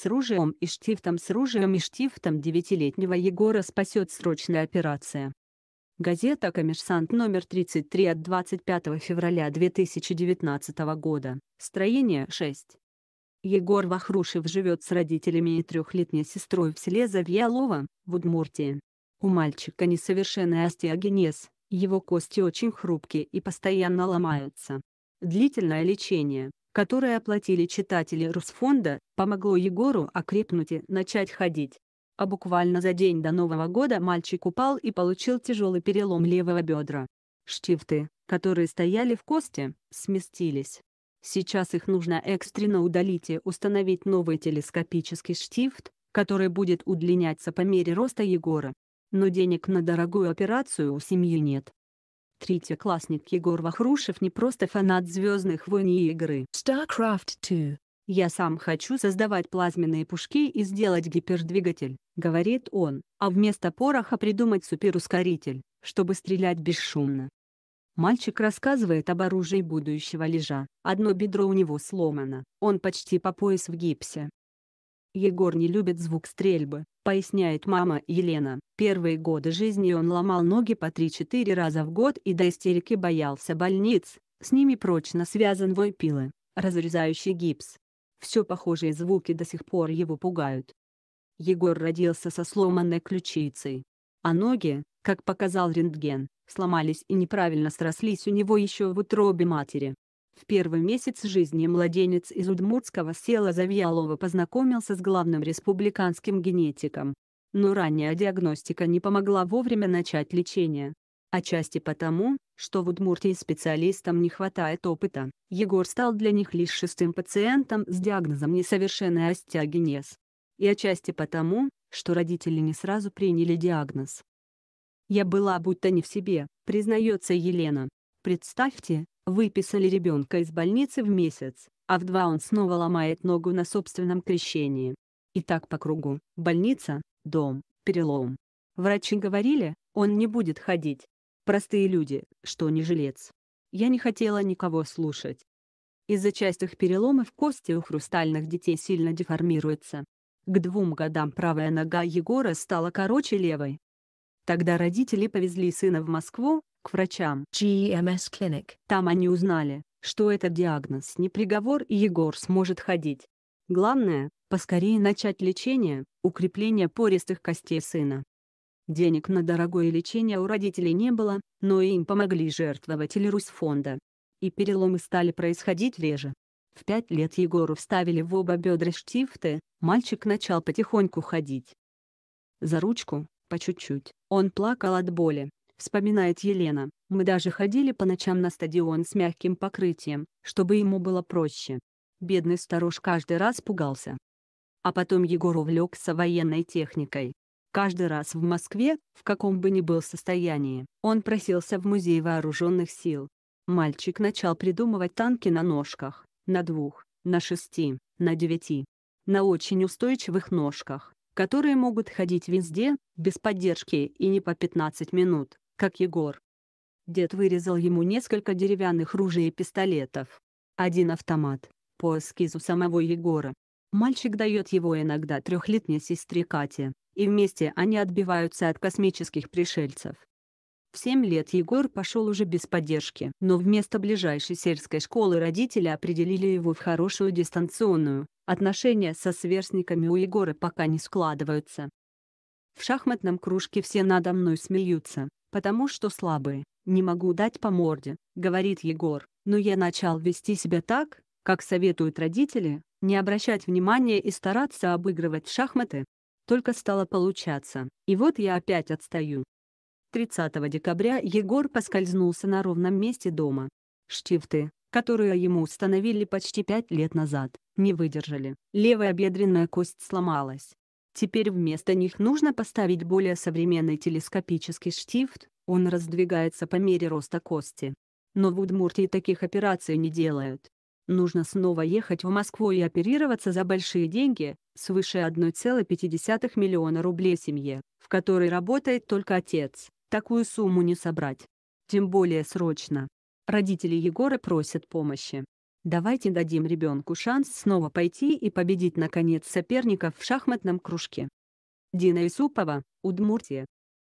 с ружьем и штифтом с ружьем и штифтом девятилетнего Егора спасет срочная операция. Газета «Коммерсант» номер 33 от 25 февраля 2019 года, строение 6. Егор Вахрушев живет с родителями и трехлетней сестрой в селе Завьялово, в Удмуртии. У мальчика несовершенный остеогенез, его кости очень хрупкие и постоянно ломаются. Длительное лечение, которое оплатили читатели Русфонда, помогло Егору окрепнуть и начать ходить. А буквально за день до Нового года мальчик упал и получил тяжелый перелом левого бедра. Штифты, которые стояли в кости, сместились. Сейчас их нужно экстренно удалить и установить новый телескопический штифт, который будет удлиняться по мере роста Егора. Но денег на дорогую операцию у семьи нет. Третьеклассник Егор Вахрушев не просто фанат «Звездных войн» и игры StarCraft 2. «Я сам хочу создавать плазменные пушки и сделать гипердвигатель», — говорит он, «а вместо пороха придумать суперускоритель, чтобы стрелять бесшумно». Мальчик рассказывает об оружии будущего лежа. Одно бедро у него сломано, он почти по пояс в гипсе, Егор не любит звук стрельбы, поясняет мама Елена. Первые годы жизни он ломал ноги по 3-4 раза в год и до истерики боялся больниц, с ними прочно связан вой пилы, разрезающий гипс. Все похожие звуки до сих пор его пугают. Егор родился со сломанной ключицей. А ноги, как показал рентген, сломались и неправильно срослись у него еще в утробе матери. В первый месяц жизни младенец из Удмуртского села Завьялова познакомился с главным республиканским генетиком. Но ранняя диагностика не помогла вовремя начать лечение. Отчасти потому, что в Удмуртии специалистам не хватает опыта, Егор стал для них лишь шестым пациентом с диагнозом несовершенный остеогенез. И отчасти потому, что родители не сразу приняли диагноз. «Я была будто не в себе», — признается Елена. «Представьте, Выписали ребенка из больницы в месяц, а в два он снова ломает ногу на собственном крещении. И так по кругу. Больница, дом, перелом. Врачи говорили, он не будет ходить. Простые люди, что не жилец. Я не хотела никого слушать. Из-за частых переломов кости у хрустальных детей сильно деформируется. К двум годам правая нога Егора стала короче левой. Тогда родители повезли сына в Москву, к врачам GMS e Clinic. Там они узнали, что этот диагноз не приговор и Егор сможет ходить. Главное, поскорее начать лечение, укрепление пористых костей сына. Денег на дорогое лечение у родителей не было, но им помогли жертвователи Русфонда. И переломы стали происходить реже. В пять лет Егору вставили в оба бедра штифты, мальчик начал потихоньку ходить. За ручку, по чуть-чуть, он плакал от боли, вспоминает Елена. Мы даже ходили по ночам на стадион с мягким покрытием, чтобы ему было проще. Бедный сторож каждый раз пугался. А потом Егор увлекся военной техникой. Каждый раз в Москве, в каком бы ни был состоянии, он просился в музей вооруженных сил. Мальчик начал придумывать танки на ножках, на двух, на шести, на девяти, на очень устойчивых ножках, которые могут ходить везде, без поддержки и не по 15 минут как Егор. Дед вырезал ему несколько деревянных ружей и пистолетов. Один автомат, по эскизу самого Егора. Мальчик дает его иногда трехлетней сестре Кате, и вместе они отбиваются от космических пришельцев. В семь лет Егор пошел уже без поддержки, но вместо ближайшей сельской школы родители определили его в хорошую дистанционную, отношения со сверстниками у Егора пока не складываются. В шахматном кружке все надо мной смеются, потому что слабые, не могу дать по морде», — говорит Егор. «Но я начал вести себя так, как советуют родители, не обращать внимания и стараться обыгрывать шахматы. Только стало получаться, и вот я опять отстаю». 30 декабря Егор поскользнулся на ровном месте дома. Штифты, которые ему установили почти пять лет назад, не выдержали. Левая бедренная кость сломалась, Теперь вместо них нужно поставить более современный телескопический штифт, он раздвигается по мере роста кости. Но в Удмуртии таких операций не делают. Нужно снова ехать в Москву и оперироваться за большие деньги, свыше 1,5 миллиона рублей семье, в которой работает только отец. Такую сумму не собрать. Тем более срочно. Родители Егора просят помощи. Давайте дадим ребенку шанс снова пойти и победить наконец соперников в шахматном кружке. Дина Исупова, Удмуртия.